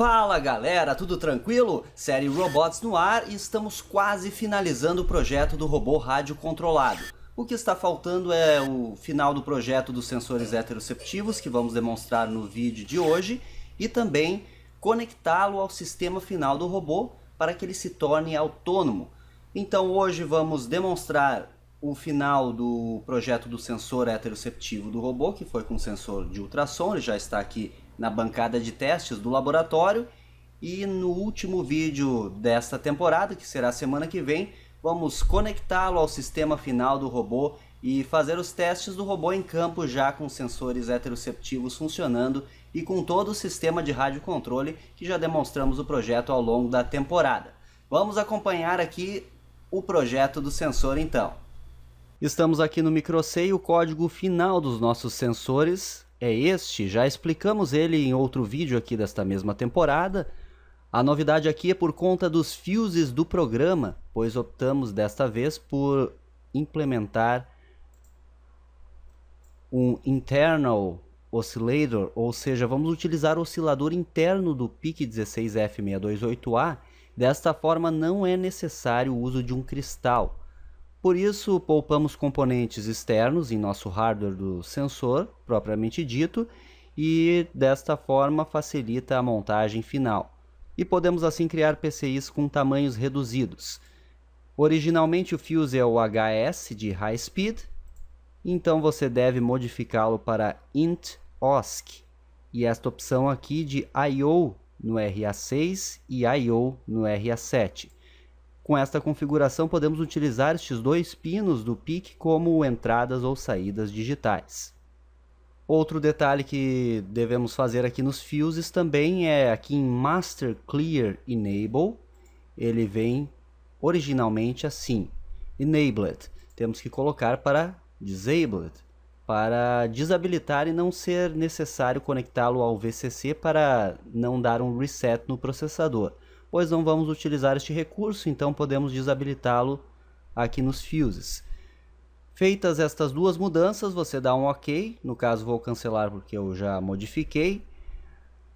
Fala galera, tudo tranquilo? Série Robots no ar e estamos quase finalizando o projeto do robô rádio controlado. O que está faltando é o final do projeto dos sensores heteroceptivos que vamos demonstrar no vídeo de hoje e também conectá-lo ao sistema final do robô para que ele se torne autônomo. Então hoje vamos demonstrar o final do projeto do sensor heteroceptivo do robô, que foi com sensor de ultrassom, ele já está aqui na bancada de testes do laboratório. E no último vídeo desta temporada, que será semana que vem, vamos conectá-lo ao sistema final do robô e fazer os testes do robô em campo já com sensores heteroceptivos funcionando e com todo o sistema de rádio controle que já demonstramos o projeto ao longo da temporada. Vamos acompanhar aqui o projeto do sensor então. Estamos aqui no microceio, o código final dos nossos sensores é este, já explicamos ele em outro vídeo aqui desta mesma temporada. A novidade aqui é por conta dos fuses do programa, pois optamos desta vez por implementar um internal oscillator, ou seja, vamos utilizar o oscilador interno do PIC 16F628A. Desta forma, não é necessário o uso de um cristal. Por isso, poupamos componentes externos em nosso hardware do sensor, propriamente dito, e desta forma facilita a montagem final. E podemos assim criar PCIs com tamanhos reduzidos. Originalmente o Fuse é o HS de High Speed, então você deve modificá-lo para int OSC. E esta opção aqui de I.O. no RA6 e I.O. no RA7. Com esta configuração, podemos utilizar estes dois pinos do PIC como entradas ou saídas digitais. Outro detalhe que devemos fazer aqui nos fuses também é aqui em Master Clear Enable, ele vem originalmente assim, Enabled. Temos que colocar para Disabled, para desabilitar e não ser necessário conectá-lo ao VCC para não dar um reset no processador pois não vamos utilizar este recurso, então podemos desabilitá-lo aqui nos fuses. Feitas estas duas mudanças, você dá um OK, no caso vou cancelar porque eu já modifiquei.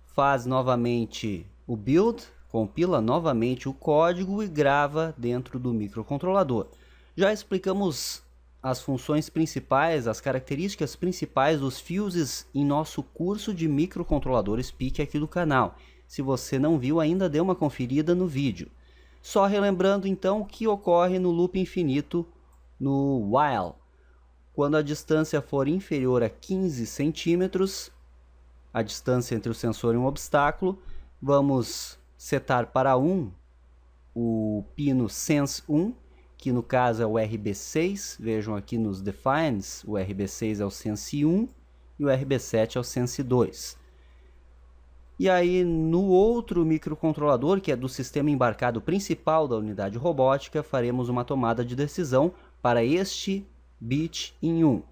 Faz novamente o build, compila novamente o código e grava dentro do microcontrolador. Já explicamos as funções principais, as características principais dos fuses em nosso curso de microcontroladores PIC aqui do canal. Se você não viu ainda, dê uma conferida no vídeo. Só relembrando então o que ocorre no loop infinito no while. Quando a distância for inferior a 15 centímetros, a distância entre o sensor e um obstáculo, vamos setar para 1 o pino sense 1 que no caso é o RB6, vejam aqui nos defines, o RB6 é o sense 1 e o RB7 é o sense 2. E aí no outro microcontrolador, que é do sistema embarcado principal da unidade robótica, faremos uma tomada de decisão para este bit em 1.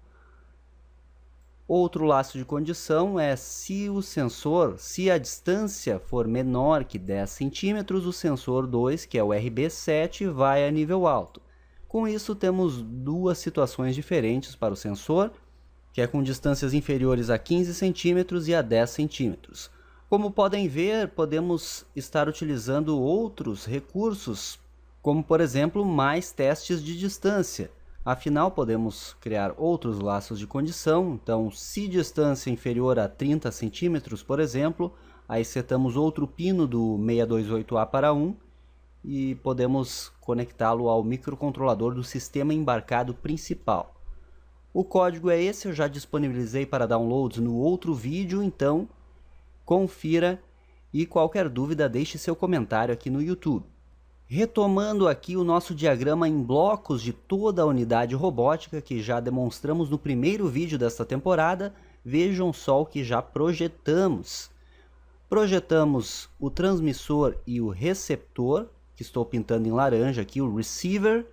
Outro laço de condição é se o sensor, se a distância for menor que 10 centímetros, o sensor 2, que é o RB7, vai a nível alto. Com isso, temos duas situações diferentes para o sensor, que é com distâncias inferiores a 15 centímetros e a 10 centímetros. Como podem ver, podemos estar utilizando outros recursos, como por exemplo mais testes de distância Afinal, podemos criar outros laços de condição, então se distância inferior a 30 centímetros, por exemplo, aí setamos outro pino do 628A para 1 e podemos conectá-lo ao microcontrolador do sistema embarcado principal. O código é esse, eu já disponibilizei para downloads no outro vídeo, então confira e qualquer dúvida deixe seu comentário aqui no YouTube. Retomando aqui o nosso diagrama em blocos de toda a unidade robótica que já demonstramos no primeiro vídeo desta temporada, vejam só o que já projetamos. Projetamos o transmissor e o receptor, que estou pintando em laranja aqui, o receiver.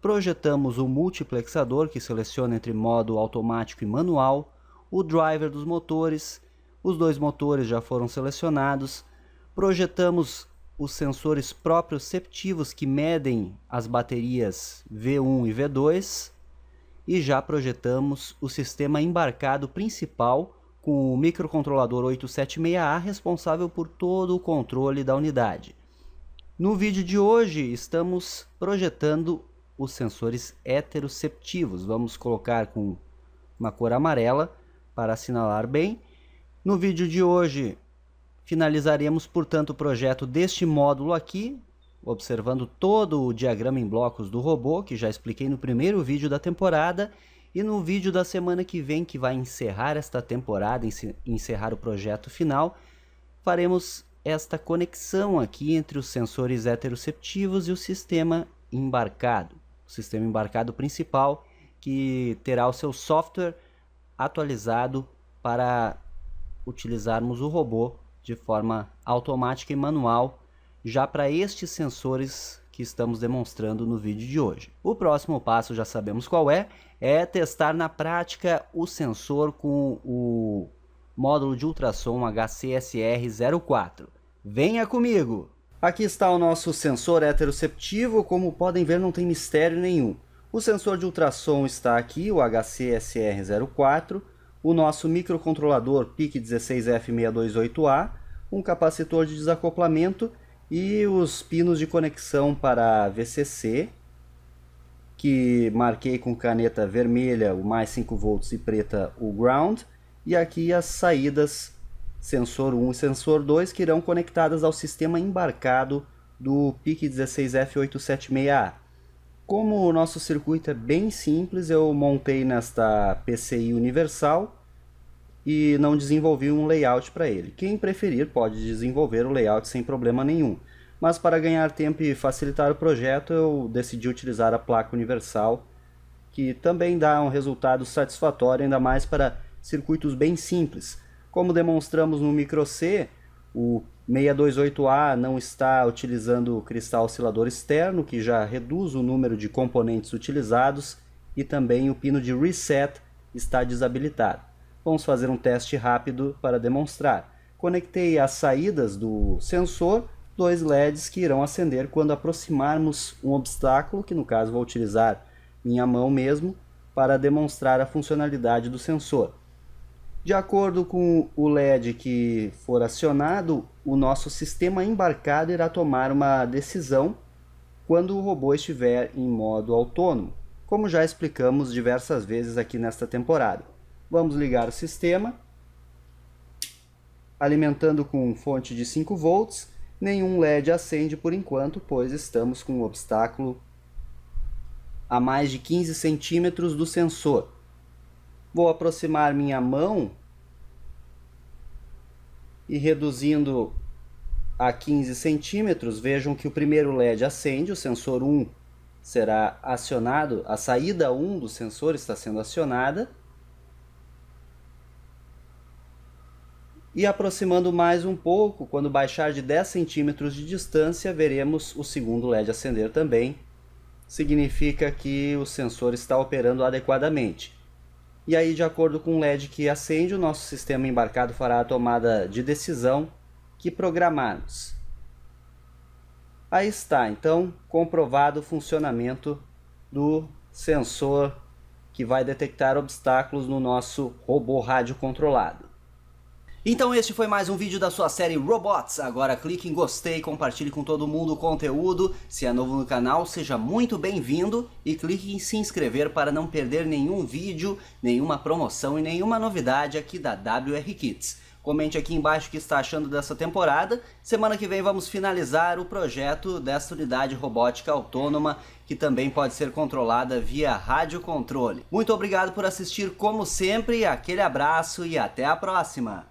Projetamos o multiplexador, que seleciona entre modo automático e manual. O driver dos motores, os dois motores já foram selecionados. Projetamos os sensores proprioceptivos que medem as baterias V1 e V2 e já projetamos o sistema embarcado principal com o microcontrolador 876A responsável por todo o controle da unidade. No vídeo de hoje estamos projetando os sensores heteroceptivos. Vamos colocar com uma cor amarela para assinalar bem. No vídeo de hoje Finalizaremos, portanto, o projeto deste módulo aqui, observando todo o diagrama em blocos do robô, que já expliquei no primeiro vídeo da temporada, e no vídeo da semana que vem, que vai encerrar esta temporada, encerrar o projeto final, faremos esta conexão aqui entre os sensores heteroceptivos e o sistema embarcado, o sistema embarcado principal, que terá o seu software atualizado para utilizarmos o robô de forma automática e manual já para estes sensores que estamos demonstrando no vídeo de hoje. O próximo passo já sabemos qual é, é testar na prática o sensor com o módulo de ultrassom HCSR04. Venha comigo! Aqui está o nosso sensor heteroceptivo, como podem ver não tem mistério nenhum. O sensor de ultrassom está aqui, o HCSR04, o nosso microcontrolador PIC16F628A, um capacitor de desacoplamento e os pinos de conexão para VCC, que marquei com caneta vermelha o mais 5 volts e preta o ground, e aqui as saídas sensor 1 e sensor 2 que irão conectadas ao sistema embarcado do PIC16F876A. Como o nosso circuito é bem simples, eu montei nesta PCI universal e não desenvolvi um layout para ele. Quem preferir pode desenvolver o layout sem problema nenhum. Mas para ganhar tempo e facilitar o projeto, eu decidi utilizar a placa universal, que também dá um resultado satisfatório, ainda mais para circuitos bem simples. Como demonstramos no micro C, o 628A não está utilizando o cristal oscilador externo, que já reduz o número de componentes utilizados, e também o pino de reset está desabilitado. Vamos fazer um teste rápido para demonstrar. Conectei as saídas do sensor, dois LEDs que irão acender quando aproximarmos um obstáculo, que no caso vou utilizar minha mão mesmo, para demonstrar a funcionalidade do sensor. De acordo com o LED que for acionado, o nosso sistema embarcado irá tomar uma decisão quando o robô estiver em modo autônomo, como já explicamos diversas vezes aqui nesta temporada. Vamos ligar o sistema, alimentando com fonte de 5 volts. Nenhum LED acende por enquanto, pois estamos com um obstáculo a mais de 15 centímetros do sensor. Vou aproximar minha mão e reduzindo a 15 centímetros, vejam que o primeiro LED acende, o sensor 1 será acionado, a saída 1 do sensor está sendo acionada. E aproximando mais um pouco, quando baixar de 10 centímetros de distância, veremos o segundo LED acender também. Significa que o sensor está operando adequadamente. E aí, de acordo com o LED que acende, o nosso sistema embarcado fará a tomada de decisão que programarmos. Aí está, então, comprovado o funcionamento do sensor que vai detectar obstáculos no nosso robô rádio controlado. Então este foi mais um vídeo da sua série Robots, agora clique em gostei, compartilhe com todo mundo o conteúdo, se é novo no canal seja muito bem-vindo e clique em se inscrever para não perder nenhum vídeo, nenhuma promoção e nenhuma novidade aqui da WR Kids. Comente aqui embaixo o que está achando dessa temporada, semana que vem vamos finalizar o projeto desta unidade robótica autônoma que também pode ser controlada via rádio controle. Muito obrigado por assistir como sempre, aquele abraço e até a próxima!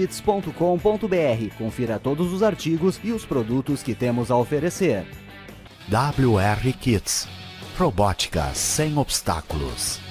www.kits.com.br. Confira todos os artigos e os produtos que temos a oferecer. WR Kits Robótica sem obstáculos.